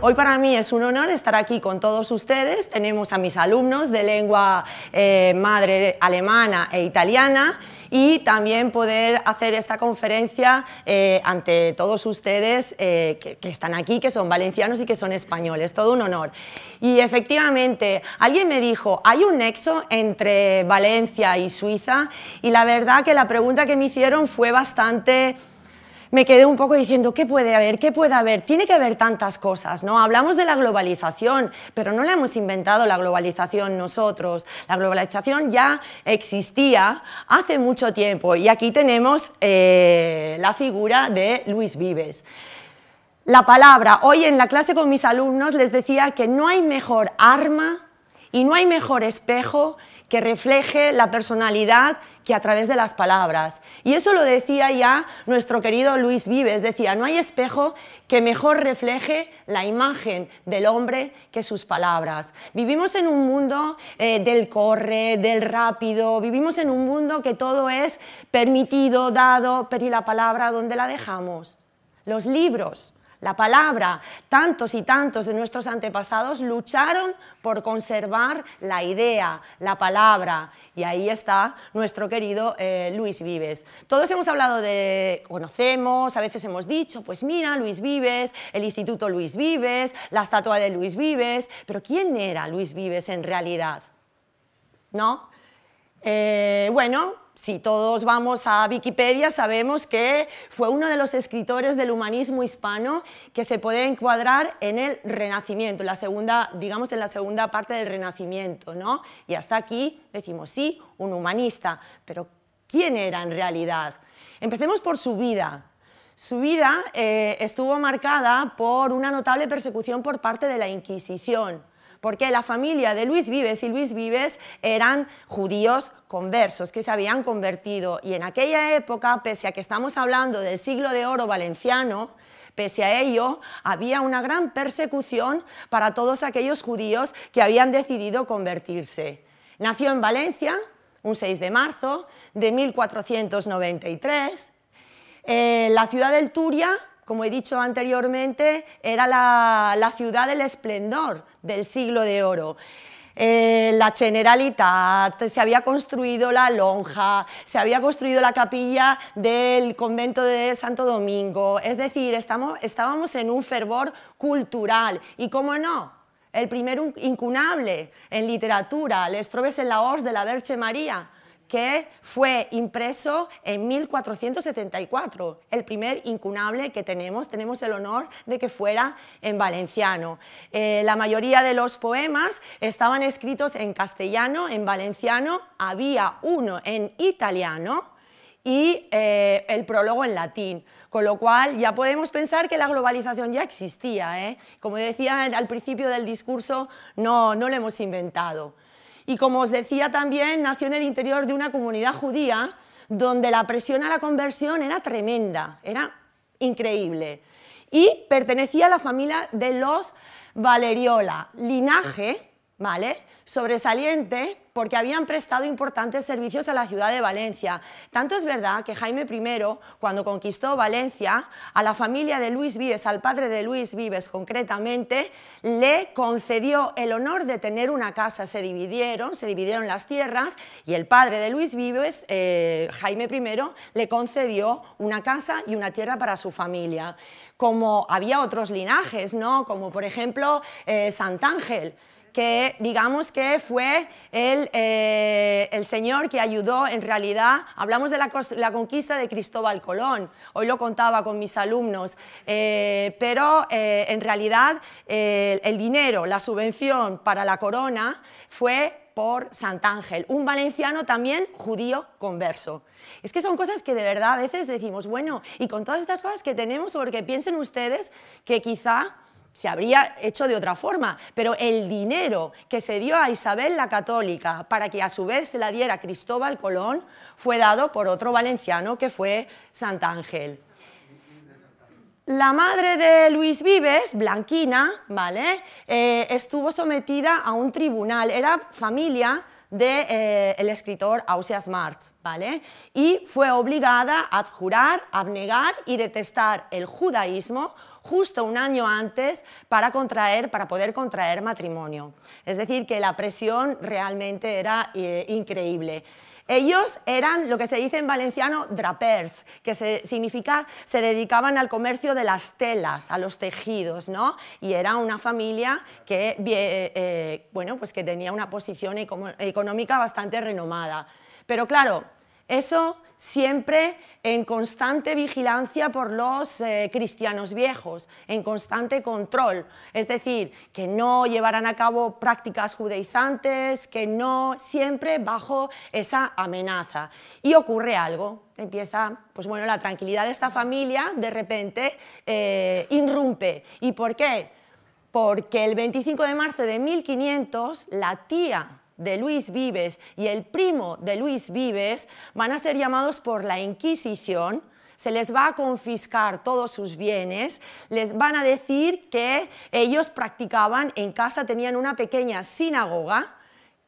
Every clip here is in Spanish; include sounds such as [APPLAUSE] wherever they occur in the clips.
Hoy para mí es un honor estar aquí con todos ustedes. Tenemos a mis alumnos de lengua eh, madre alemana e italiana y también poder hacer esta conferencia eh, ante todos ustedes eh, que, que, están aquí, que son valencianos y que son españoles. Todo un honor. Y efectivamente, alguien me dijo, ¿hay un nexo entre Valencia y Suiza? Y la verdad que la pregunta que me hicieron fue bastante me quedé un poco diciendo, ¿qué puede haber? ¿Qué puede haber? Tiene que haber tantas cosas, ¿no? Hablamos de la globalización, pero no la hemos inventado la globalización nosotros. La globalización ya existía hace mucho tiempo y aquí tenemos eh, la figura de Luis Vives. La palabra, hoy en la clase con mis alumnos les decía que no hay mejor arma y no hay mejor espejo que refleje la personalidad que a través de las palabras. Y eso lo decía ya nuestro querido Luis Vives, decía, no hay espejo que mejor refleje la imagen del hombre que sus palabras. Vivimos en un mundo eh, del corre, del rápido, vivimos en un mundo que todo es permitido, dado, pero ¿y la palabra dónde la dejamos? Los libros la palabra. Tantos y tantos de nuestros antepasados lucharon por conservar la idea, la palabra. Y ahí está nuestro querido eh, Luis Vives. Todos hemos hablado de, conocemos, a veces hemos dicho, pues mira, Luis Vives, el Instituto Luis Vives, la estatua de Luis Vives, pero ¿quién era Luis Vives en realidad? ¿No? Eh, bueno, si todos vamos a Wikipedia, sabemos que fue uno de los escritores del humanismo hispano que se puede encuadrar en el Renacimiento, digamos en la segunda parte del Renacimiento, Y hasta aquí decimos, sí, un humanista, pero ¿quién era en realidad? Empecemos por su vida. Su vida eh, estuvo marcada por una notable persecución por parte de la Inquisición porque la familia de Luis Vives y Luis Vives eran judíos conversos que se habían convertido y en aquella época, pese a que estamos hablando del siglo de oro valenciano, Pese a ello, había una gran persecución para todos aquellos judíos que habían decidido convertirse. Nació en Valencia un 6 de marzo de 1493. en eh, la ciudad del Turia como he dicho anteriormente, era la, la ciudad del esplendor del siglo de oro. Eh, la Generalitat, se había construido la lonja, se había construido la capilla del convento de Santo Domingo. Es decir, estamos, estábamos en un fervor cultural. ¿Y cómo no? El primer incunable en literatura, el Estrobes en la Hoz de la Virgen María, que fue impreso en 1474, el primer incunable que tenemos. Tenemos el honor de que fuera en valenciano. Eh, la mayoría de los poemas estaban escritos en castellano, en valenciano, había uno en italiano y eh, el prólogo en latín. Con lo cual ya podemos pensar que la globalización ya existía. ¿eh? Como decía al principio del discurso, no, no lo hemos inventado. Y como os decía también, nació en el interior de una comunidad judía donde la presión a la conversión era tremenda, era increíble. Y pertenecía a la familia de los Valeriola, linaje ¿vale? Sobresaliente porque habían prestado importantes servicios a la ciudad de Valencia. Tanto es verdad que Jaime I, cuando conquistó Valencia, a la familia de Luis Vives, al padre de Luis Vives concretamente, le concedió el honor de tener una casa. Se dividieron, se dividieron las tierras y el padre de Luis Vives, eh, Jaime I, le concedió una casa y una tierra para su familia. Como había otros linajes, ¿no? Como por ejemplo eh, Santángel, que digamos que fue eh, el, señor que ayudó en realidad, hablamos de la, conquista de Cristóbal Colón, hoy lo contaba con mis alumnos, eh, pero eh, en realidad el dinero, la subvención para la corona fue por Santángel, un valenciano también judío converso. Es que son cosas que de verdad a veces decimos, bueno, y con todas estas cosas que tenemos, porque piensen ustedes que quizá se habría hecho de otra forma, pero el dinero que se dio a Isabel la Católica para que a su vez se la diera Cristóbal Colón fue dado por otro valenciano que fue Ángel. La madre de Luis Vives, Blanquina, ¿vale? Eh, estuvo sometida a un tribunal, era familia del de, eh, el escritor Ausias Marx, ¿vale? Y fue obligada a jurar, abnegar y detestar el judaísmo justo un año antes para, contraer, para poder contraer matrimonio. Es decir, que la presión realmente era eh, increíble. Ellos eran lo que se dice en valenciano drapers, que se, significa se dedicaban al comercio de las telas, a los tejidos, ¿no? Y era una familia que, eh, eh, bueno, pues que tenía una posición económica bastante renomada. Pero claro, eso siempre en constante vigilancia por los eh, cristianos viejos, en constante control, es decir, que no llevaran a cabo prácticas judaizantes, que no, siempre bajo esa amenaza. Y ocurre algo, empieza, pues bueno, la tranquilidad de esta familia de repente eh, irrumpe. ¿Y por qué? Porque el 25 de marzo de 1500 la tía de Luis Vives y el primo de Luis Vives van a ser llamados por la Inquisición, se les va a confiscar todos sus bienes, les van a decir que ellos practicaban en casa, tenían una pequeña sinagoga,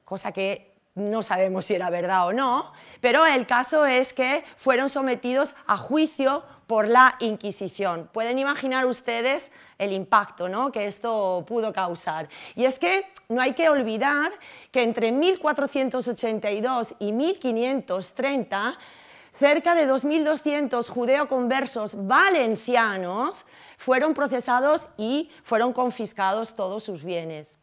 cosa que no sabemos si era verdad o no, pero el caso es que fueron sometidos a juicio por la Inquisición. Pueden imaginar ustedes el impacto ¿no? que esto pudo causar. Y es que no hay que olvidar que entre 1482 y 1530, cerca de 2.200 judeoconversos valencianos fueron procesados y fueron confiscados todos sus bienes.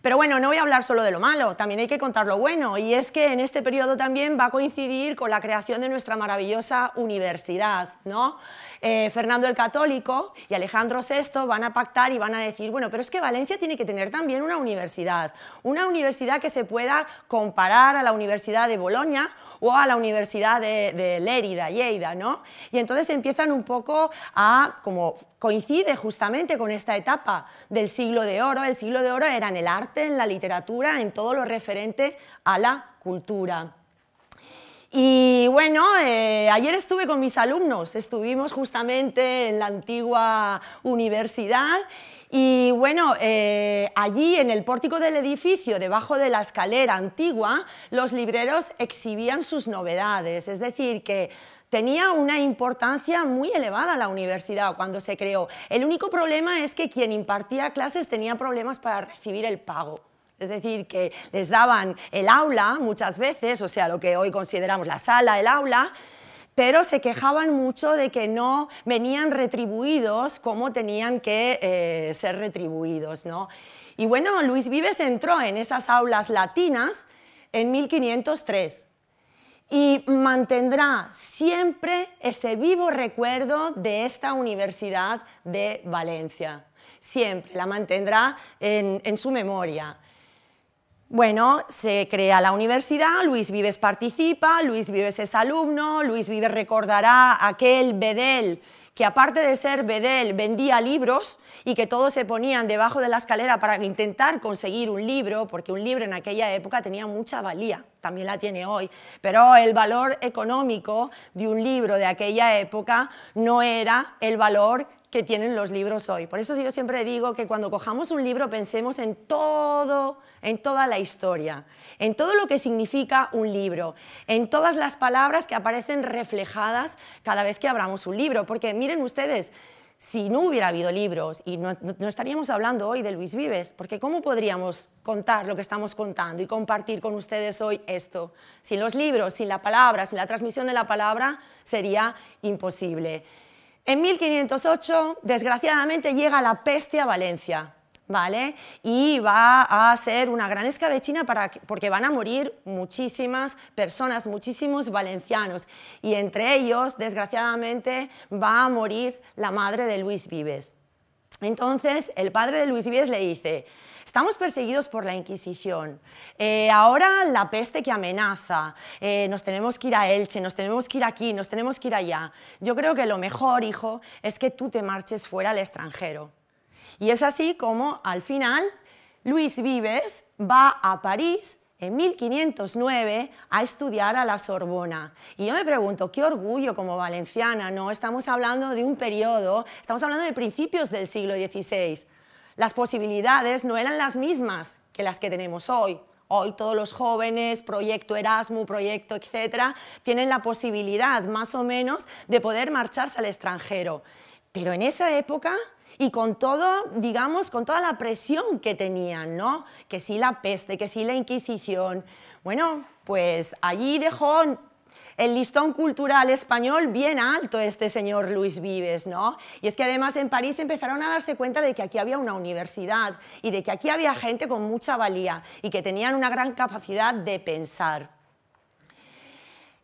Pero bueno, no voy a hablar solo de lo malo, también hay que contar lo bueno, y es que en este periodo también va a coincidir con la creación de nuestra maravillosa universidad, ¿no? Eh, Fernando el Católico y Alejandro VI van a pactar y van a decir, bueno, pero es que Valencia tiene que tener también una universidad, una universidad que se pueda comparar a la Universidad de Bolonia o a la Universidad de, de Lérida, Lleida, ¿no? Y entonces empiezan un poco a, como coincide justamente con esta etapa del siglo de oro, el siglo de oro era en el arte, en la literatura, en todo lo referente a la cultura. Y bueno, eh, ayer estuve con mis alumnos, estuvimos justamente en la antigua universidad y bueno, eh, allí en el pórtico del edificio, debajo de la escalera antigua, los libreros exhibían sus novedades, es decir, que Tenía una importancia muy elevada la universidad cuando se creó. El único problema es que quien impartía clases tenía problemas para recibir el pago. Es decir, que les daban el aula muchas veces, o sea, lo que hoy consideramos la sala, el aula, pero se quejaban mucho de que no venían retribuidos como tenían que eh, ser retribuidos. ¿no? Y bueno, Luis Vives entró en esas aulas latinas en 1503 y mantendrá siempre ese vivo recuerdo de esta Universidad de Valencia. Siempre la mantendrá en, su memoria. Bueno, se crea la universidad, Luis Vives participa, Luis Vives es alumno, Luis Vives recordará aquel bedel que aparte de ser Bedel, vendía libros y que todos se ponían debajo de la escalera para intentar conseguir un libro, porque un libro en aquella época tenía mucha valía, también la tiene hoy, pero el valor económico de un libro de aquella época no era el valor que tienen los libros hoy. Por eso yo siempre digo que cuando cojamos un libro pensemos en todo, en toda la historia, en todo lo que significa un libro, en todas las palabras que aparecen reflejadas cada vez que abramos un libro. Porque miren ustedes, si no hubiera habido libros y no, estaríamos hablando hoy de Luis Vives, porque ¿cómo podríamos contar lo que estamos contando y compartir con ustedes hoy esto? Sin los libros, sin la palabra, sin la transmisión de la palabra, sería imposible. En 1508, desgraciadamente, llega la peste a Valencia. ¿Vale? Y va a ser una gran escabechina para, porque van a morir muchísimas personas, muchísimos valencianos. Y entre ellos, desgraciadamente, va a morir la madre de Luis Vives. Entonces, el padre de Luis Vives le dice, Estamos perseguidos por la Inquisición. Eh, ahora la peste que amenaza. Eh, nos tenemos que ir a Elche, nos tenemos que ir aquí, nos tenemos que ir allá. Yo creo que lo mejor, hijo, es que tú te marches fuera al extranjero. Y es así como al final Luis Vives va a París en 1509 a estudiar a la Sorbona. Y yo me pregunto, qué orgullo como valenciana, ¿no? Estamos hablando de un periodo, estamos hablando de principios del siglo XVI las posibilidades no eran las mismas que las que tenemos hoy. Hoy todos los jóvenes, proyecto Erasmus, proyecto etcétera, tienen la posibilidad más o menos de poder marcharse al extranjero. Pero en esa época y con todo, digamos, con toda la presión que tenían, ¿no? Que si la peste, que si la Inquisición. Bueno, pues allí dejó el listón cultural español bien alto este señor Luis Vives, ¿no? Y es que además en París empezaron a darse cuenta de que aquí había una universidad y de que aquí había gente con mucha valía y que tenían una gran capacidad de pensar.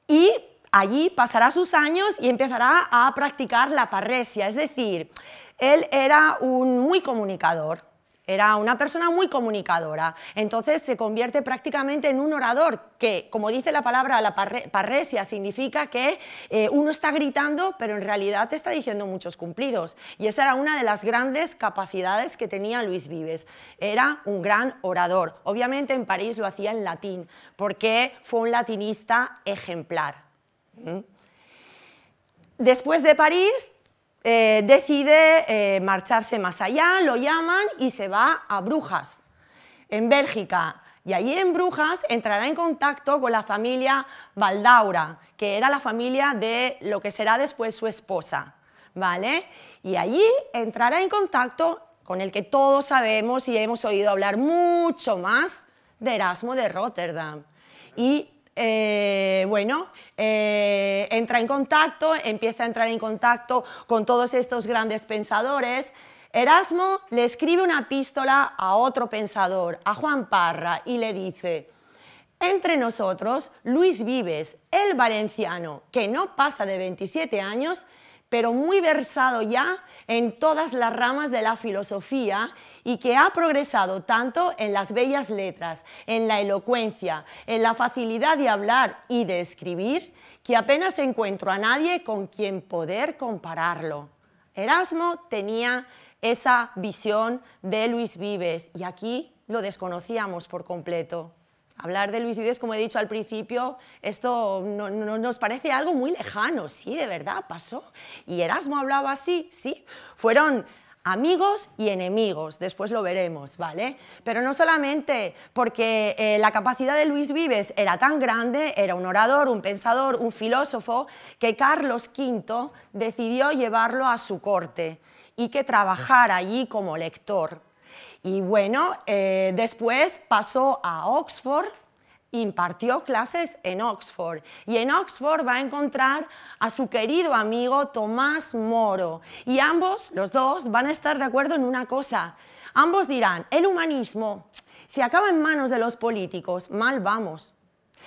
Y allí pasará sus años y empezará a practicar la parresia, es decir, él era un muy comunicador, era una persona muy comunicadora, entonces se convierte prácticamente en un orador que, como dice la palabra la parresia, significa que eh, uno está gritando, pero en realidad te está diciendo muchos cumplidos. Y esa era una de las grandes capacidades que tenía Luis Vives. Era un gran orador. Obviamente en París lo hacía en latín, porque fue un latinista ejemplar. ¿Mm? Después de París eh, decide eh, marcharse más allá, lo llaman y se va a Brujas, en Bélgica. Y allí en Brujas entrará en contacto con la familia Valdaura, que era la familia de lo que será después su esposa, ¿vale? Y allí entrará en contacto con el que todos sabemos y hemos oído hablar mucho más de Erasmo de Rotterdam. Y eh, bueno, eh, entra en contacto, empieza a entrar en contacto con todos estos grandes pensadores. Erasmo le escribe una epístola a otro pensador, a Juan Parra, y le dice, entre nosotros, Luis Vives, el valenciano, que no pasa de 27 años, pero muy versado ya en todas las ramas de la filosofía y que ha progresado tanto en las bellas letras, en la elocuencia, en la facilidad de hablar y de escribir, que apenas encuentro a nadie con quien poder compararlo. Erasmo tenía esa visión de Luis Vives y aquí lo desconocíamos por completo. Hablar de Luis Vives, como he dicho al principio, esto nos parece algo muy lejano, sí, de verdad, pasó. Y Erasmo hablaba así, sí. Fueron amigos y enemigos, después lo veremos, ¿vale? Pero no solamente porque eh, la capacidad de Luis Vives era tan grande, era un orador, un pensador, un filósofo, que Carlos V decidió llevarlo a su corte y que trabajara allí como lector. Y bueno, eh, después pasó a Oxford, impartió clases en Oxford y en Oxford va a encontrar a su querido amigo Tomás Moro y ambos, los dos, van a estar de acuerdo en una cosa. Ambos dirán, el humanismo, si acaba en manos de los políticos, mal vamos.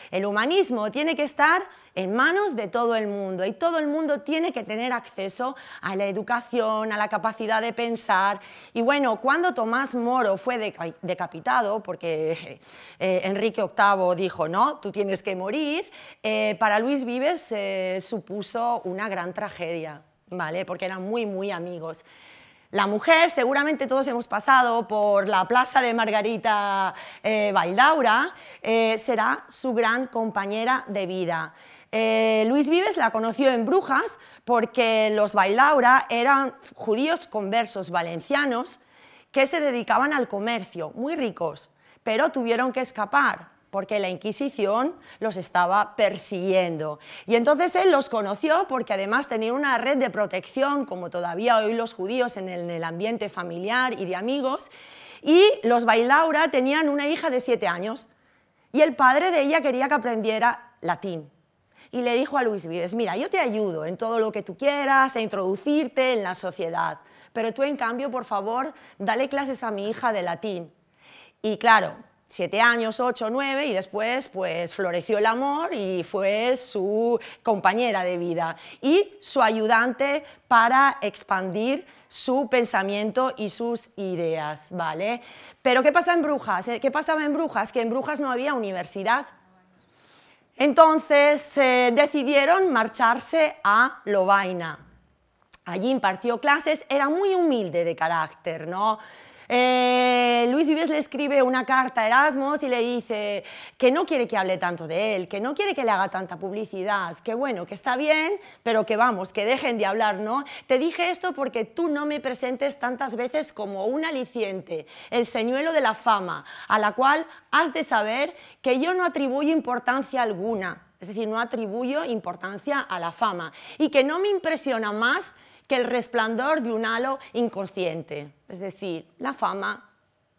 El humanismo tiene que estar en manos de todo el mundo y todo el mundo tiene que tener acceso a la educación, a la capacidad de pensar. Y bueno, cuando Tomás Moro fue decapitado, porque eh, eh, Enrique VIII dijo, no, tú tienes que morir, eh, para Luis Vives supuso una gran tragedia, ¿vale? Porque eran muy, muy amigos. La mujer, seguramente todos hemos pasado por la plaza de Margarita eh, será su gran compañera de vida. Eh, Luis Vives la conoció en Brujas porque los Bailaura eran judíos conversos valencianos que se dedicaban al comercio, muy ricos, pero tuvieron que escapar porque la Inquisición los estaba persiguiendo. Y entonces él los conoció porque además tenía una red de protección, como todavía hoy los judíos en el ambiente familiar y de amigos, y los Bailaura tenían una hija de siete años, y el padre de ella quería que aprendiera latín y le dijo a Luis Vives, mira, yo te ayudo en todo lo que tú quieras, a introducirte en la sociedad, pero tú en cambio, por favor, dale clases a mi hija de latín. Y claro, siete años, ocho, nueve, y después pues floreció el amor y fue su compañera de vida y su ayudante para expandir su pensamiento y sus ideas, ¿vale? Pero ¿qué pasa en Brujas? Eh, ¿Qué pasaba en Brujas? Que en Brujas no había universidad, entonces eh, decidieron marcharse a Lovaina. Allí impartió clases, era muy humilde de carácter, ¿no? Eh, Luis Vives le escribe una carta a Erasmus y le dice que no quiere que hable tanto de él, que no quiere que le haga tanta publicidad, que bueno, que está bien, pero que vamos, que dejen de hablar, ¿no? Te dije esto porque tú no me presentes tantas veces como un aliciente, el señuelo de la fama, a la cual has de saber que yo no atribuyo importancia alguna, es decir, no atribuyo importancia a la fama y que no me impresiona más que el resplandor de un halo inconsciente. Es decir, la fama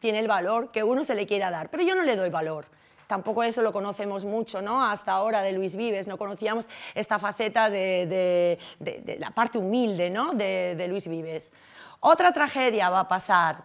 tiene el valor que uno se le quiera dar, pero yo no le doy valor. Tampoco eso lo conocemos mucho, ¿no? Hasta ahora de Luis Vives, no conocíamos esta faceta de, la parte humilde, ¿no? de Luis Vives. Otra tragedia va a pasar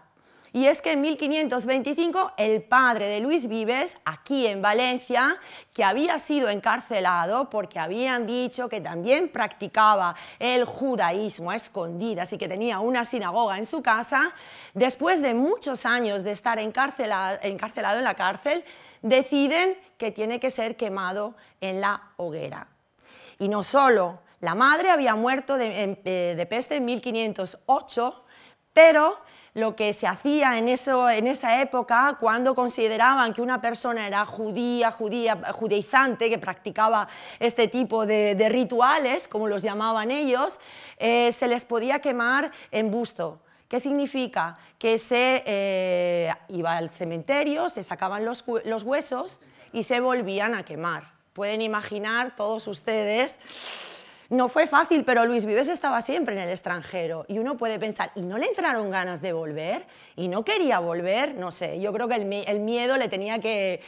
y es que en 1525 el padre de Luis Vives, aquí en Valencia, que había sido encarcelado porque habían dicho que también practicaba el judaísmo a escondidas y que tenía una sinagoga en su casa, después de muchos años de estar encarcelado, en la cárcel, deciden que tiene que ser quemado en la hoguera. Y no solo, la madre había muerto de em, eh, peste en 1508, pero lo que se hacía en, esa época, cuando consideraban que una persona era judía, judía, judaizante, que practicaba este tipo de, rituales, como los llamaban ellos, eh, se les podía quemar en busto. ¿Qué significa? Que se eh, iba al cementerio, se sacaban los huesos y se volvían a quemar. Pueden imaginar todos ustedes no fue fácil, pero Luis Vives estaba siempre en el extranjero y uno puede pensar, ¿y no le entraron ganas de volver? ¿Y no quería volver? No sé, yo creo que el, miedo le tenía que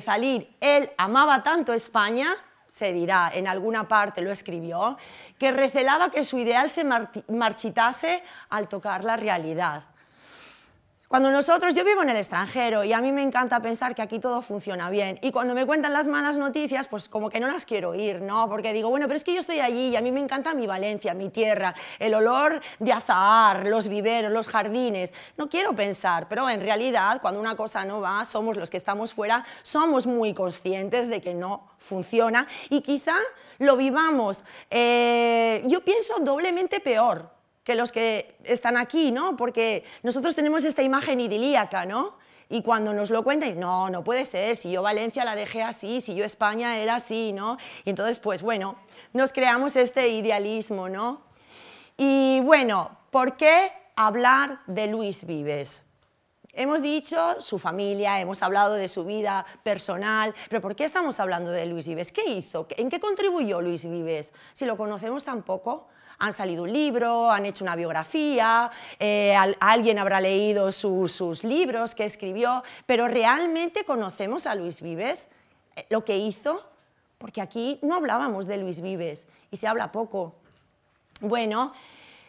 salir. Él amaba tanto España se dirá, en alguna parte lo escribió, que recelaba que su ideal se marchitase al tocar la realidad. Cuando nosotros, yo vivo en el extranjero y a mí me encanta pensar que aquí todo funciona bien. Y cuando me cuentan las malas noticias, pues como que no las quiero oír, ¿no? Porque digo, bueno, pero es que yo estoy allí y a mí me encanta mi Valencia, mi tierra, el olor de azahar, los viveros, los jardines. No quiero pensar, pero en realidad cuando una cosa no va, somos los que estamos fuera, somos muy conscientes de que no funciona y quizá lo vivamos, eh, yo pienso doblemente peor, que los que están aquí, ¿no? Porque nosotros tenemos esta imagen idílica, ¿no? Y cuando nos lo cuentan, no, no puede ser, si yo Valencia la dejé así, si yo España era así, ¿no? Y entonces, pues bueno, nos creamos este idealismo, ¿no? Y bueno, ¿por qué hablar de Luis Vives? Hemos dicho su familia, hemos hablado de su vida personal, pero ¿por qué estamos hablando de Luis Vives? ¿Qué hizo? ¿En qué contribuyó Luis Vives? Si lo conocemos tampoco, han salido un libro, han hecho una biografía, eh, alguien habrá leído sus libros que escribió, pero realmente conocemos a Luis Vives, eh, lo que hizo, porque aquí no hablábamos de Luis Vives y se habla poco. Bueno,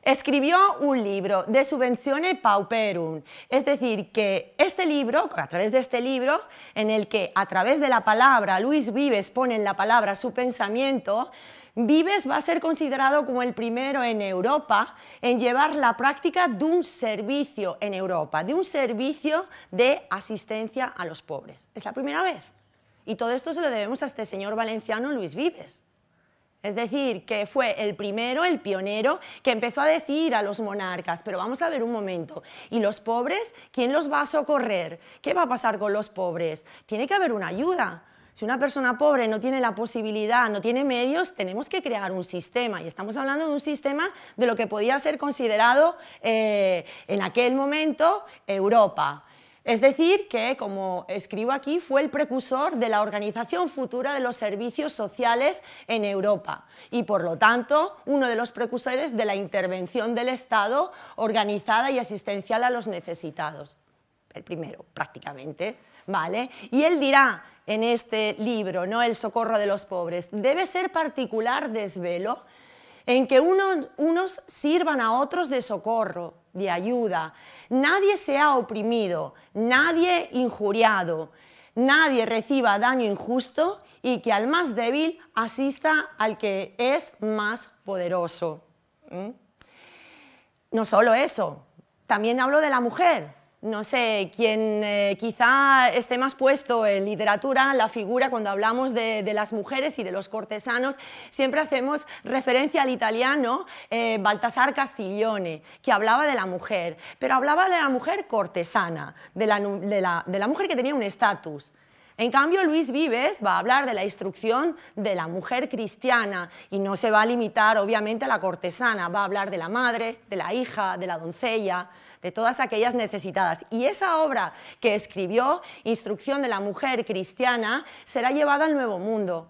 escribió un libro de subvenzione pauperum, es decir, que este libro, a través de este libro, en el que a través de la palabra Luis Vives pone en la palabra su pensamiento, Vives va a ser considerado como el primero en Europa en llevar la práctica de un servicio en Europa, de un servicio de asistencia a los pobres. Es la primera vez. Y todo esto se lo debemos a este señor valenciano Luis Vives. Es decir, que fue el primero, el pionero, que empezó a decir a los monarcas, pero vamos a ver un momento, ¿y los pobres? ¿Quién los va a socorrer? ¿Qué va a pasar con los pobres? Tiene que haber una ayuda. Si una persona pobre no tiene la posibilidad, no tiene medios, tenemos que crear un sistema. Y estamos hablando de un sistema de lo que podía ser considerado eh, en aquel momento Europa. Es decir, que, como escribo aquí, fue el precursor de la organización futura de los servicios sociales en Europa y, por lo tanto, uno de los precursores de la intervención del Estado organizada y asistencial a los necesitados. El primero, prácticamente. Y él dirá en este libro, ¿no? El socorro de los pobres, debe ser particular desvelo en que unos, sirvan a otros de socorro, de ayuda. Nadie sea oprimido, nadie injuriado, nadie reciba daño injusto y que al más débil asista al que es más poderoso. ¿Mm? No solo eso, también hablo de la mujer no sé, quien eh, quizá esté más puesto en literatura, la figura, cuando hablamos de, las mujeres y de los cortesanos, siempre hacemos referencia al italiano eh, Baltasar Castiglione, que hablaba de la mujer, pero hablaba de la mujer cortesana, de la mujer que tenía un estatus. En cambio, Luis Vives va a hablar de la instrucción de la mujer cristiana y no se va a limitar, obviamente, a la cortesana, va a hablar de la madre, de la hija, de la doncella, de todas aquellas necesitadas. Y esa obra que escribió, Instrucción de la mujer cristiana, será llevada al Nuevo Mundo.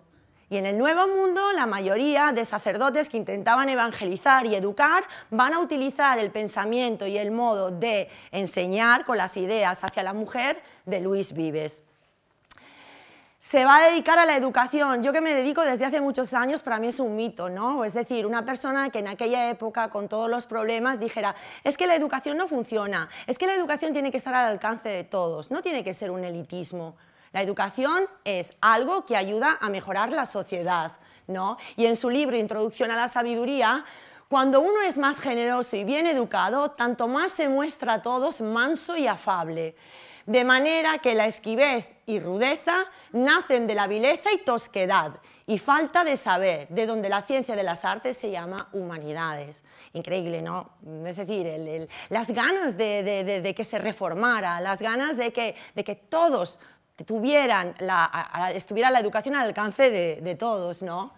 Y en el Nuevo Mundo, la mayoría de sacerdotes que intentaban evangelizar y educar van a utilizar el pensamiento y el modo de enseñar con las ideas hacia la mujer de Luis Vives se va a dedicar a la educación. Yo que me dedico desde hace muchos años, para mí es un mito, ¿no? Es decir, una persona que en aquella época, con todos los problemas, dijera, es que la educación no funciona, es que la educación tiene que estar al alcance de todos, no tiene que ser un elitismo. La educación es algo que ayuda a mejorar la sociedad, ¿no? Y en su libro Introducción a la Sabiduría, cuando uno es más generoso y bien educado, tanto más se muestra a todos manso y afable de manera que la esquivez y rudeza nacen de la vileza y tosquedad y falta de saber, de donde la ciencia de las artes se llama humanidades. Increíble, ¿no? Es decir, las ganas de, que se reformara, las ganas de que, todos tuvieran estuviera la educación al alcance de, todos, ¿no?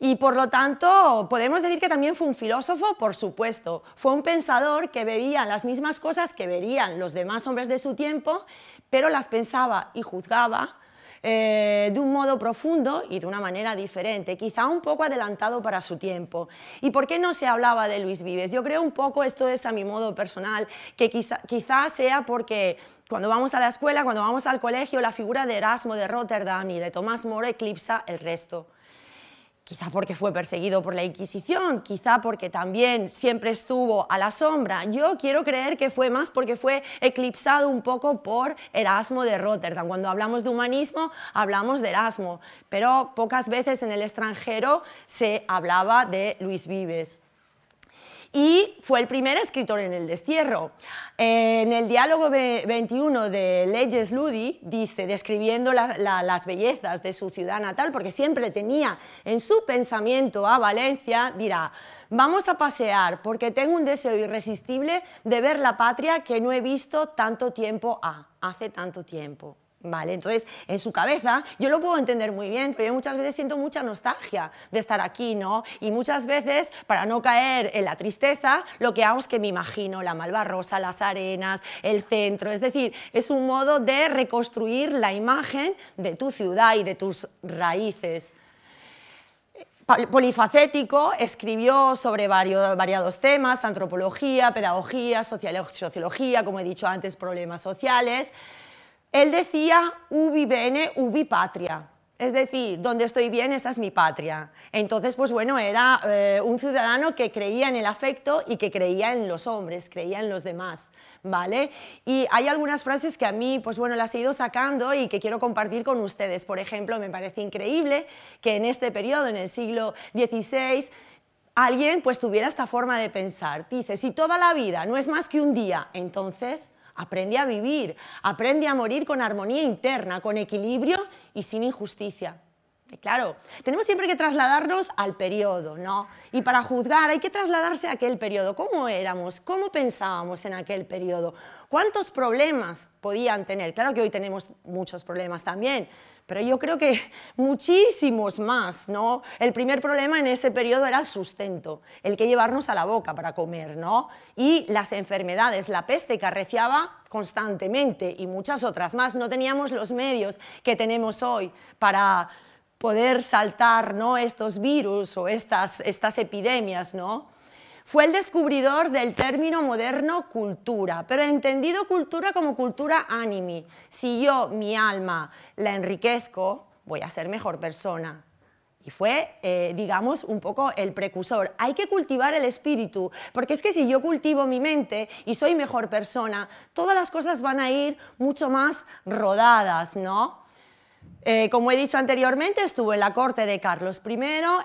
Y por lo tanto, podemos decir que también fue un filósofo, por supuesto. Fue un pensador que veía las mismas cosas que verían los demás hombres de su tiempo, pero las pensaba y juzgaba eh, de un modo profundo y de una manera diferente, quizá un poco adelantado para su tiempo. ¿Y por qué no se hablaba de Luis Vives? Yo creo un poco, esto es a mi modo personal, que quizá, quizá sea porque cuando vamos a la escuela, cuando vamos al colegio, la figura de Erasmo de Rotterdam y de Tomás More eclipsa el resto. Quizá porque fue perseguido por la Inquisición, quizá porque también siempre estuvo a la sombra. Yo quiero creer que fue más porque fue eclipsado un poco por Erasmo de Rotterdam. Cuando hablamos de humanismo, hablamos de Erasmo, pero pocas veces en el extranjero se hablaba de Luis Vives y fue el primer escritor en el destierro. En el diálogo 21 de Leyes Ludi dice, describiendo las bellezas de su ciudad natal, porque siempre tenía en su pensamiento a Valencia, dirá, vamos a pasear porque tengo un deseo irresistible de ver la patria que no he visto tanto tiempo a, hace tanto tiempo. Entonces, en su cabeza, yo lo puedo entender muy bien, pero yo muchas veces siento mucha nostalgia de estar aquí, ¿no? Y muchas veces, para no caer en la tristeza, lo que hago es que me imagino la Malvarrosa, las arenas, el centro, es decir, es un modo de reconstruir la imagen de tu ciudad y de tus raíces polifacético, escribió sobre varios, variados temas, antropología, pedagogía, sociología, como he dicho antes, problemas sociales. Él decía, ubi bene, ubi patria. Es decir, donde estoy bien, esa es mi patria. Entonces, pues bueno, era eh, un ciudadano que creía en el afecto y que creía en los hombres, creía en los demás, ¿vale? Y hay algunas frases que a mí, pues bueno, las he ido sacando y que quiero compartir con ustedes. Por ejemplo, me parece increíble que en este periodo, en el siglo XVI, alguien pues tuviera esta forma de pensar. Dice, si toda la vida no es más que un día, entonces Aprende a vivir, aprende a morir con armonía interna, con equilibrio y sin injusticia claro, tenemos siempre que trasladarnos al periodo, ¿no? Y para juzgar hay que trasladarse a aquel periodo. ¿Cómo éramos? ¿Cómo pensábamos en aquel periodo? ¿Cuántos problemas podían tener? Claro que hoy tenemos muchos problemas también, pero yo creo que [LAUGHS] muchísimos más, ¿no? El primer problema en ese periodo era el sustento, el que llevarnos a la boca para comer, ¿no? Y las enfermedades, la peste que arreciaba constantemente y muchas otras más. No teníamos los medios que tenemos hoy para poder saltar ¿no? estos virus o estas, estas epidemias, ¿no? Fue el descubridor del término moderno cultura, pero entendido cultura como cultura animi. Si yo mi alma la enriquezco, voy a ser mejor persona. Y fue, eh, digamos, un poco el precursor. Hay que cultivar el espíritu, porque es que si yo cultivo mi mente y soy mejor persona, todas las cosas van a ir mucho más rodadas, ¿no? Eh, como he dicho anteriormente, estuvo en la corte de Carlos I,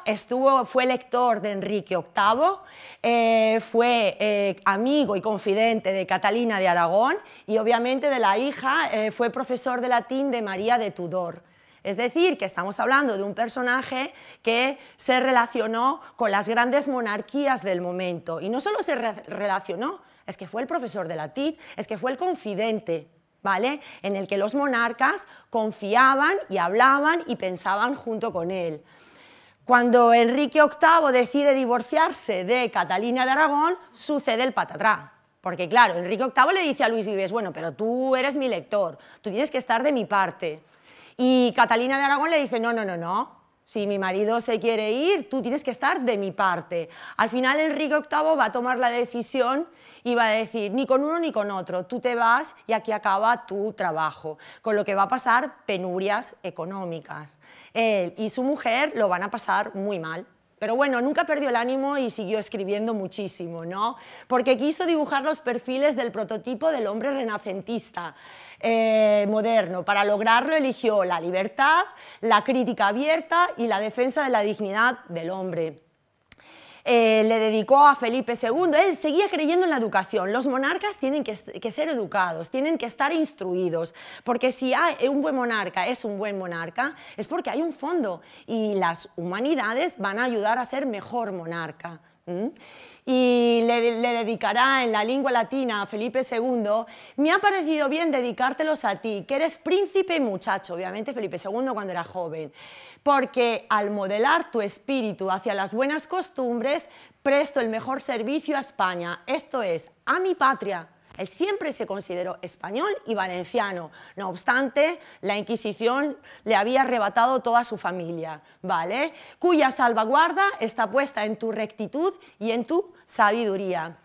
estuvo, fue lector de Enrique VIII, eh, fue eh, amigo y confidente de Catalina de Aragón y obviamente de la hija fue profesor de latín de María de Tudor. Es decir, que estamos hablando de un personaje que se relacionó con las grandes monarquías del momento. Y no solo se relacionó, es que fue el profesor de latín, es que fue el confidente. ¿vale? En el que los monarcas confiaban y hablaban y pensaban junto con él. Cuando Enrique VIII decide divorciarse de Catalina de Aragón, sucede el patatrá. Porque claro, Enrique VIII le dice a Luis Vives, bueno, pero tú eres mi lector, tú tienes que estar de mi parte. Y Catalina de Aragón le dice, no, no, no, no, si mi marido se quiere ir, tú tienes que estar de mi parte. Al final Enrique VIII va a tomar la decisión y va a decir, ni con uno ni con otro, tú te vas y aquí acaba tu trabajo, con lo que va a pasar penurias económicas. Él y su mujer lo van a pasar muy mal. Pero bueno, nunca perdió el ánimo y siguió escribiendo muchísimo, ¿no? Porque quiso dibujar los perfiles del prototipo del hombre renacentista eh, moderno. Para lograrlo eligió la libertad, la crítica abierta y la defensa de la dignidad del hombre. Eh, le dedicó a Felipe II. Él seguía creyendo en la educación. Los monarcas tienen que, ser educados, tienen que estar instruidos, porque si hay un buen monarca es un buen monarca, es porque hay un fondo y las humanidades van a ayudar a ser mejor monarca y le, dedicará en la lengua latina a Felipe II, me ha parecido bien dedicártelos a ti, que eres príncipe muchacho, obviamente Felipe II cuando era joven, porque al modelar tu espíritu hacia las buenas costumbres, presto el mejor servicio a España, esto es, a mi patria él siempre se consideró español y valenciano. No obstante, la Inquisición le había arrebatado toda su familia, ¿vale? Cuya salvaguarda está puesta en tu rectitud y en tu sabiduría.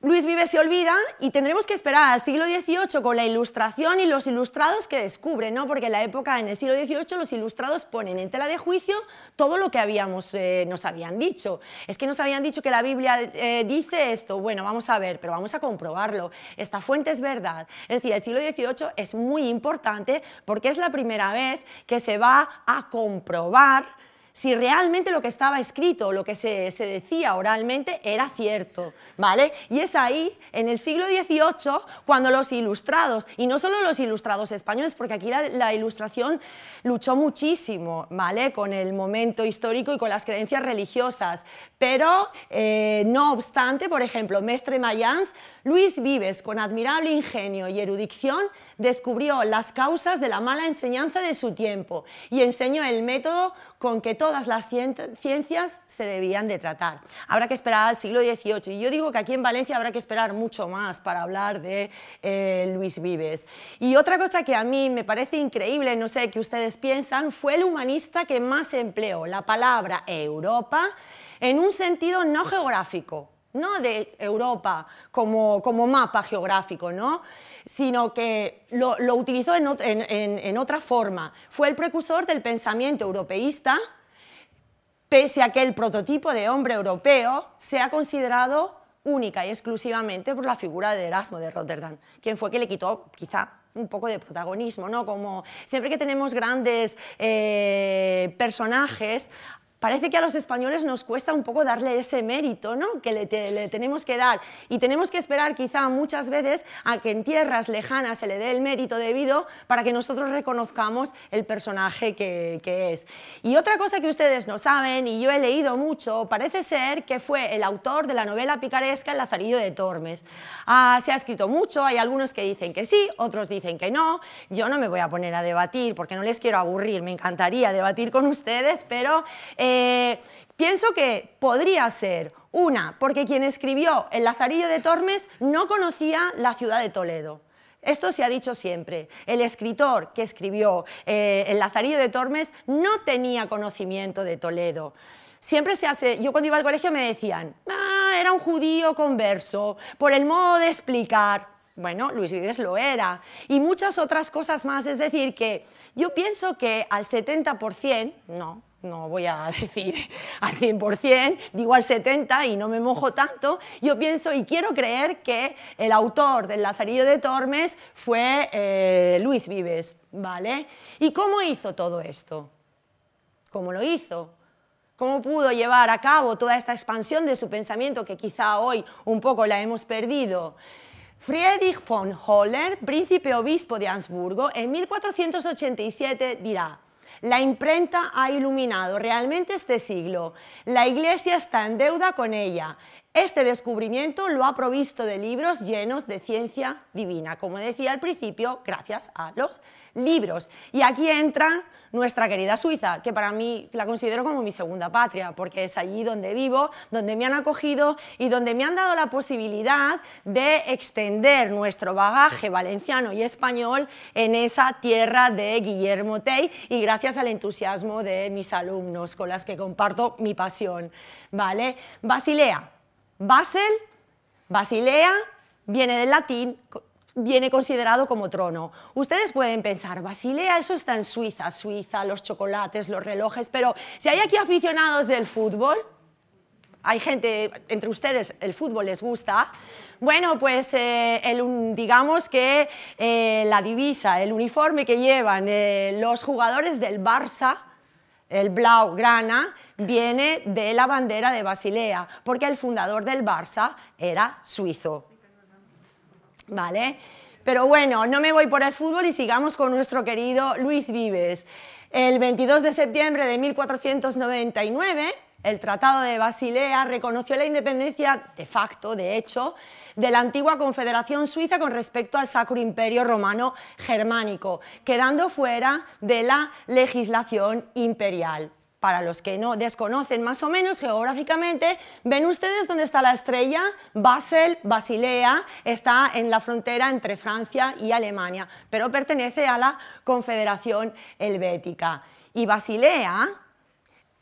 Luis Vive se olvida y tendremos que esperar al siglo XVIII con la ilustración y los ilustrados que descubren, ¿no? porque en la época, en el siglo XVIII, los ilustrados ponen en tela de juicio todo lo que habíamos, eh, nos habían dicho. Es que nos habían dicho que la Biblia eh, dice esto, bueno, vamos a ver, pero vamos a comprobarlo. Esta fuente es verdad. Es decir, el siglo XVIII es muy importante porque es la primera vez que se va a comprobar si realmente lo que estaba escrito, lo que se, decía oralmente era cierto, ¿vale? Y es ahí, en el siglo XVIII, cuando los ilustrados, y no solo los ilustrados españoles, porque aquí la, ilustración luchó muchísimo, ¿vale? Con el momento histórico y con las creencias religiosas, pero eh, no obstante, por ejemplo, Mestre Mayans Luis Vives, con admirable ingenio y erudición, descubrió las causas de la mala enseñanza de su tiempo y enseñó el método con que todas las ciencias se debían de tratar. Habrá que esperar al siglo XVIII y yo digo que aquí en Valencia habrá que esperar mucho más para hablar de eh, Luis Vives. Y otra cosa que a mí me parece increíble, no sé qué ustedes piensan, fue el humanista que más empleó la palabra Europa en un sentido no geográfico, no de Europa como, como mapa geográfico, ¿no? sino que lo, utilizó en, otra forma. Fue el precursor del pensamiento europeísta, pese a que el prototipo de hombre europeo sea considerado única y exclusivamente por la figura de Erasmo de Rotterdam, quien fue que le quitó quizá un poco de protagonismo, ¿no? Como siempre que tenemos grandes eh, personajes, parece que a los españoles nos cuesta un poco darle ese mérito ¿no? que le, tenemos que dar y tenemos que esperar quizá muchas veces a que en tierras lejanas se le dé el mérito debido para que nosotros reconozcamos el personaje que, es. Y otra cosa que ustedes no saben y yo he leído mucho, parece ser que fue el autor de la novela picaresca El Lazarillo de Tormes. Ah, se ha escrito mucho, hay algunos que dicen que sí, otros dicen que no, yo no me voy a poner a debatir porque no les quiero aburrir, me encantaría debatir con ustedes, pero... Eh, pienso que podría ser una, porque quien escribió El Lazarillo de Tormes no conocía la ciudad de Toledo. Esto se ha dicho siempre. El escritor que escribió eh, El Lazarillo de Tormes no tenía conocimiento de Toledo. Siempre se hace, yo cuando iba al colegio me decían, ah, era un judío converso, por el modo de explicar. Bueno, Luis Vives lo era. Y muchas otras cosas más. Es decir, que yo pienso que al 70%, no, no voy a [LAUGHS] decir al 100%, digo al 70% y no me mojo tanto, yo pienso y quiero creer que el autor del Lazarillo de Tormes fue eh, Luis Vives, ¿vale? ¿Y cómo hizo todo esto? ¿Cómo lo hizo? ¿Cómo pudo llevar a cabo toda esta expansión de su pensamiento que quizá hoy un poco la hemos perdido? Friedrich von Holler, príncipe obispo de Habsburgo, en 1487 dirá, la imprenta ha iluminado realmente este siglo. La Iglesia está en deuda con ella. Este descubrimiento lo ha provisto de libros llenos de ciencia divina, como decía al principio, gracias a los libros. Y aquí entra nuestra querida Suiza, que para mí la considero como mi segunda patria, porque es allí donde vivo, donde me han acogido y donde me han dado la posibilidad de extender nuestro bagaje valenciano y español en esa tierra de Guillermo Tey y gracias al entusiasmo de mis alumnos con las que comparto mi pasión, ¿vale? Basilea, Basel, Basilea viene del latín viene considerado como trono. Ustedes pueden pensar, Basilea, eso está en Suiza, Suiza, los chocolates, los relojes, pero si hay aquí aficionados del fútbol, hay gente, entre ustedes el fútbol les gusta, bueno, pues eh, digamos que eh, la divisa, el uniforme que llevan eh, los jugadores del Barça, el Blaugrana, viene de la bandera de Basilea, porque el fundador del Barça era suizo. ¿vale? Pero bueno, no me voy por el fútbol y sigamos con nuestro querido Luis Vives. El 22 de septiembre de 1499, el Tratado de Basilea reconoció la independencia de facto, de hecho, de la antigua Confederación Suiza con respecto al Sacro Imperio Romano Germánico, quedando fuera de la legislación imperial. Para los que no desconocen más o menos geográficamente, ven ustedes dónde está la estrella, Basel, Basilea, está en la frontera entre Francia y Alemania, pero pertenece a la Confederación Helvética. Y Basilea,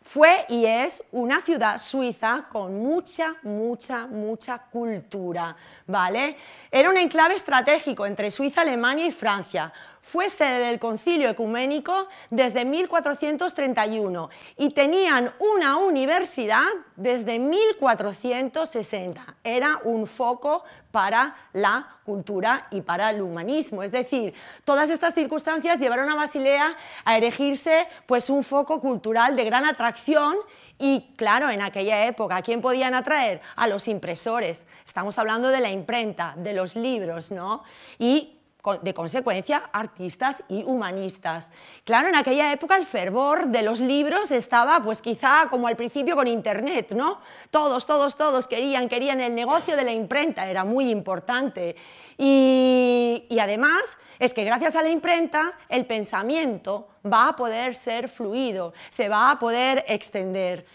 fue y es una ciudad suiza con mucha, mucha, mucha cultura, ¿vale? Era un enclave estratégico entre Suiza, Alemania y Francia fue sede del concilio ecuménico desde 1431 y tenían una universidad desde 1460. Era un foco para la cultura y para el humanismo. Es decir, todas estas circunstancias llevaron a Basilea a erigirse pues, un foco cultural de gran atracción y claro, en aquella época, ¿a quién podían atraer? A los impresores. Estamos hablando de la imprenta, de los libros, ¿no? Y de consecuencia artistas y humanistas. Claro, en aquella época el fervor de los libros estaba pues quizá como al principio con internet, ¿no? Todos, todos, todos querían, querían el negocio de la imprenta, era muy importante. Y, y además es que gracias a la imprenta el pensamiento va a poder ser fluido, se va a poder extender.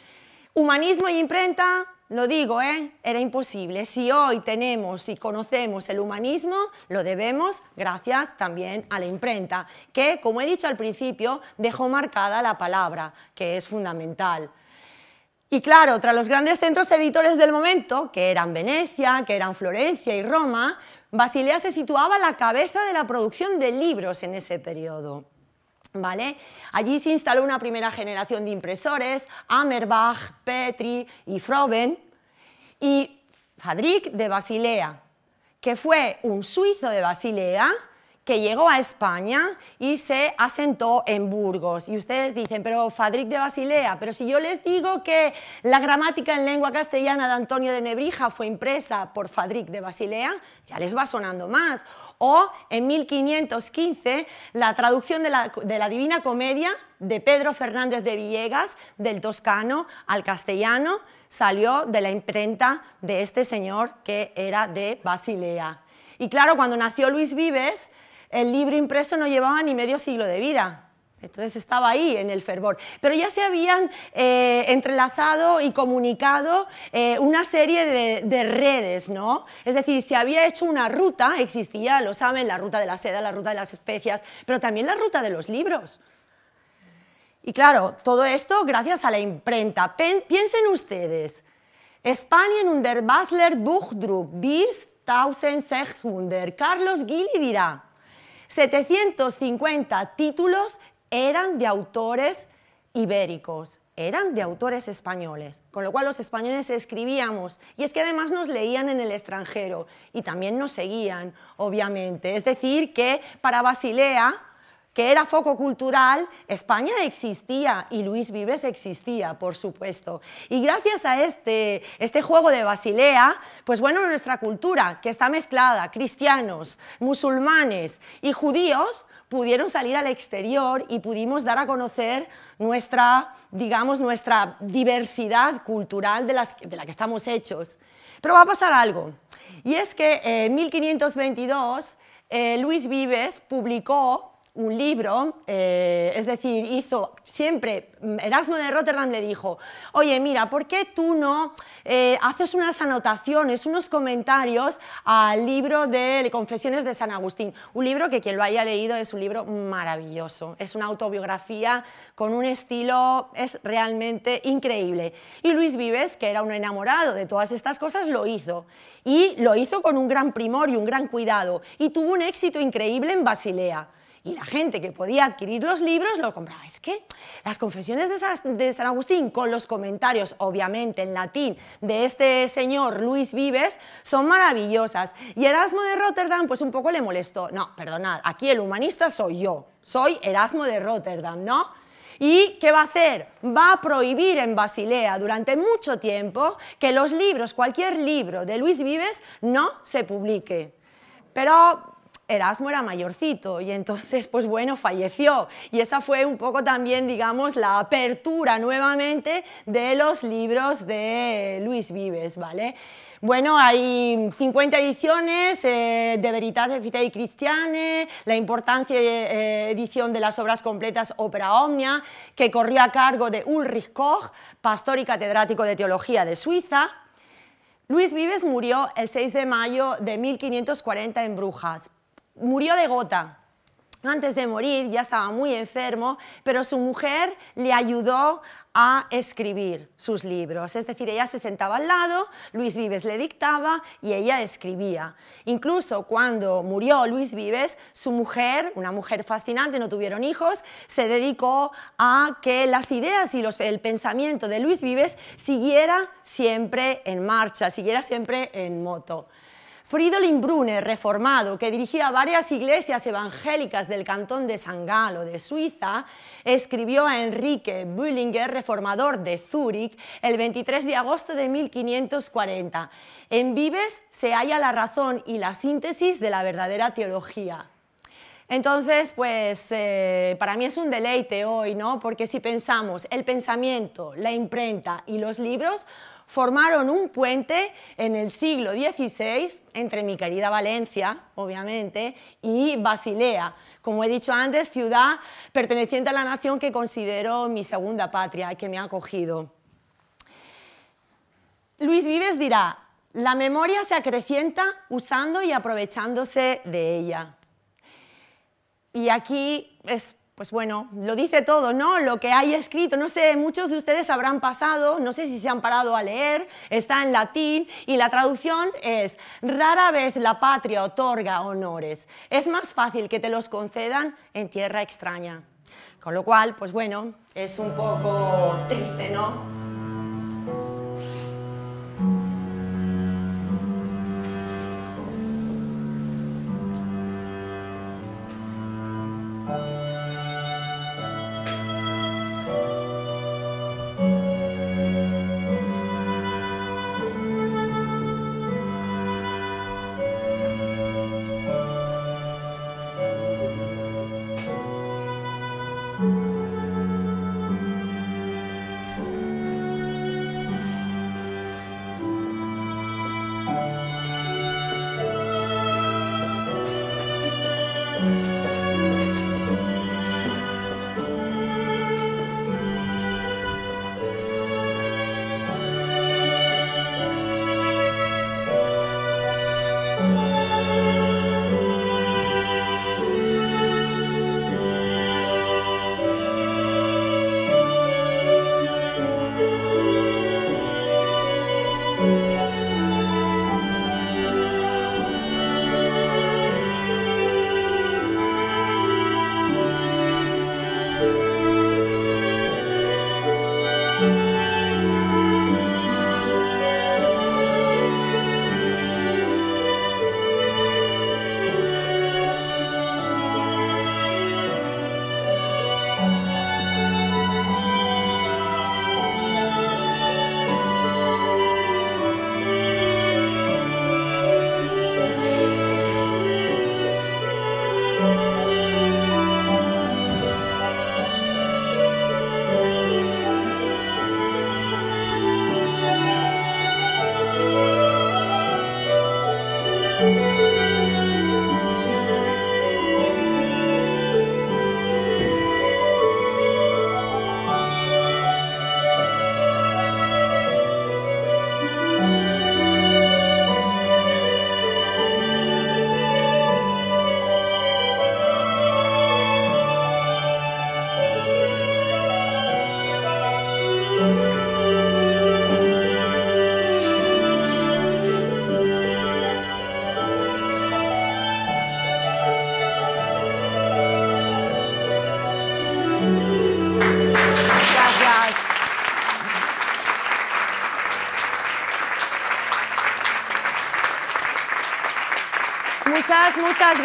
Humanismo y imprenta lo digo, ¿eh? Era imposible. Si hoy tenemos y conocemos el humanismo, lo debemos gracias también a la imprenta, que, como he dicho al principio, dejó marcada la palabra, que es fundamental. Y claro, tras los grandes centros editores del momento, que eran Venecia, que eran Florencia y Roma, Basilea se situaba a la cabeza de la producción de libros en ese periodo. ¿Vale? Allí se instaló una primera generación de impresores, Amerbach, Petri y Froben, y Fadrik de Basilea, que fue un suizo de Basilea, que llegó a España y se asentó en Burgos. Y ustedes dicen, pero Fadric de Basilea, pero si yo les digo que la gramática en lengua castellana de Antonio de Nebrija fue impresa por Fadric de Basilea, ya les va sonando más. O en 1515, la traducción de la, de la Divina Comedia de Pedro Fernández de Villegas, del toscano al castellano, salió de la imprenta de este señor que era de Basilea. Y claro, cuando nació Luis Vives, el libro impreso no llevaba ni medio siglo de vida. Entonces estaba ahí en el fervor. Pero ya se habían eh, entrelazado y comunicado eh, una serie de, redes, ¿no? Es decir, se había hecho una ruta, existía, lo saben, la ruta de la seda, la ruta de las especias, pero también la ruta de los libros. Y claro, todo esto gracias a la imprenta. piensen ustedes, España en Basler Buchdruck bis 1600. Carlos Gili dirá, 750 títulos eran de autores ibéricos, eran de autores españoles, con lo cual los españoles escribíamos y es que además nos leían en el extranjero y también nos seguían, obviamente. Es decir, que para Basilea, que era foco cultural, España existía y Luis Vives existía, por supuesto. Y gracias a este, este juego de Basilea, pues bueno, nuestra cultura, que está mezclada, cristianos, musulmanes y judíos, pudieron salir al exterior y pudimos dar a conocer nuestra, digamos, nuestra diversidad cultural de, la que estamos hechos. Pero va a pasar algo, y es que eh, en 1522 eh, Luis Vives publicó un libro, eh, es decir, hizo siempre, mm, Erasmo de Rotterdam le dijo, oye, mira, ¿por qué tú no eh, haces unas anotaciones, unos comentarios al libro de Confesiones de San Agustín? Un libro que quien lo haya leído es un libro maravilloso, es una autobiografía con un estilo, es realmente increíble. Y Luis Vives, que era un enamorado de todas estas cosas, lo hizo. Y lo hizo con un gran primor y un gran cuidado, y tuvo un éxito increíble en Basilea. Y la gente que podía adquirir los libros los compraba. Es que las confesiones de San Agustín, con los comentarios, obviamente, en latín, de este señor Luis Vives, son maravillosas. Y Erasmo de Rotterdam, pues un poco le molestó. No, perdonad, aquí el humanista soy yo. Soy Erasmo de Rotterdam, ¿no? ¿Y qué va a hacer? Va a prohibir en Basilea durante mucho tiempo que los libros, cualquier libro de Luis Vives, no se publique. Pero Erasmo era mayorcito y entonces, pues bueno, falleció. Y esa fue un poco también, digamos, la apertura nuevamente de los libros de Luis Vives, ¿vale? Bueno, hay 50 ediciones eh, de veritas y Cristiane, la importancia eh, edición de las obras completas Opera Omnia, que corrió a cargo de Ulrich Koch, pastor y catedrático de teología de Suiza. Luis Vives murió el 6 de mayo de 1540 en Brujas, murió de gota. Antes de morir ya estaba muy enfermo, pero su mujer le ayudó a escribir sus libros. Es decir, ella se sentaba al lado, Luis Vives le dictaba y ella escribía. Incluso cuando murió Luis Vives, su mujer, una mujer fascinante, no tuvieron hijos, se dedicó a que las ideas y el pensamiento de Luis Vives siguiera siempre en marcha, siguiera siempre en moto. Fridolin Brune, reformado, que dirigía varias iglesias evangélicas del cantón de San Galo, de Suiza, escribió a Enrique Bullinger, reformador de Zúrich, el 23 de agosto de 1540. En Vives se halla la razón y la síntesis de la verdadera teología. Entonces, pues eh, para mí es un deleite hoy, ¿no? Porque si pensamos el pensamiento, la imprenta y los libros, formaron un puente en el siglo XVI entre mi querida Valencia, obviamente, y Basilea, como he dicho antes, ciudad perteneciente a la nación que considero mi segunda patria y que me ha acogido. Luis Vives dirá, la memoria se acrecienta usando y aprovechándose de ella. Y aquí es pues bueno, lo dice todo, ¿no? Lo que hay escrito, no sé, muchos de ustedes habrán pasado, no sé si se han parado a leer, está en latín y la traducción es, rara vez la patria otorga honores, es más fácil que te los concedan en tierra extraña. Con lo cual, pues bueno, es un poco triste, ¿no? Música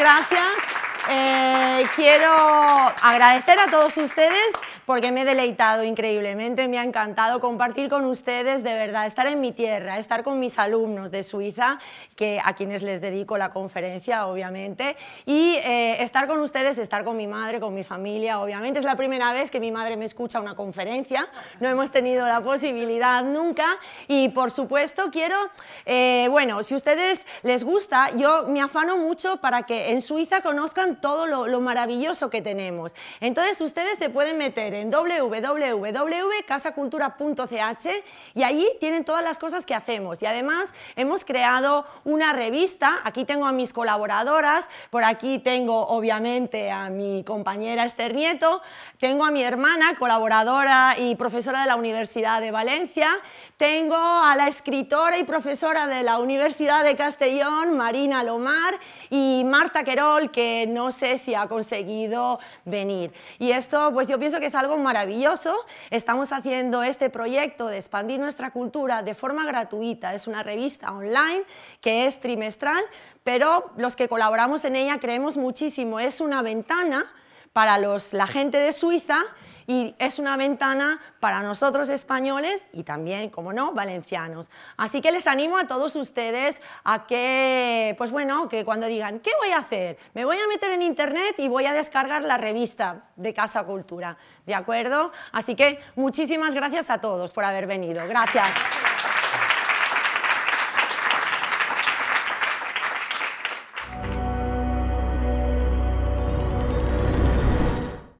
gracias. Eh, quiero agradecer a todos ustedes porque me he deleitado increíblemente, me ha encantado compartir con ustedes, de verdad, estar en mi tierra, estar con mis alumnos de Suiza que a quienes les dedico la conferencia, obviamente. Y eh, estar con ustedes, estar con mi madre, con mi familia, obviamente. Es la primera vez que mi madre me escucha una conferencia, no hemos tenido la posibilidad nunca. Y por supuesto quiero, eh, bueno, si a ustedes les gusta, yo me afano mucho para que en Suiza conozcan todo lo, lo maravilloso que tenemos. Entonces ustedes se pueden meter en www.casacultura.ch y allí tienen todas las cosas que hacemos. Y además hemos creado una revista. Aquí tengo a mis colaboradoras, por aquí tengo obviamente a mi compañera Esther Nieto, tengo a mi hermana, colaboradora y profesora de la Universidad de Valencia, tengo a la escritora y profesora de la Universidad de Castellón, Marina Lomar, y Marta Querol, que no sé si ha conseguido venir. Y esto, pues yo pienso que es algo maravilloso. Estamos haciendo este proyecto de expandir nuestra cultura de forma gratuita. Es una revista online que es trimestral, pero los que colaboramos en ella creemos muchísimo. Es una ventana para los, la gente de Suiza y es una ventana para nosotros españoles y también, como no, valencianos. Así que les animo a todos ustedes a que, pues bueno, que cuando digan, ¿qué voy a hacer? Me voy a meter en internet y voy a descargar la revista de Casa Cultura, ¿de acuerdo? Así que muchísimas gracias a todos por haber venido. Gracias.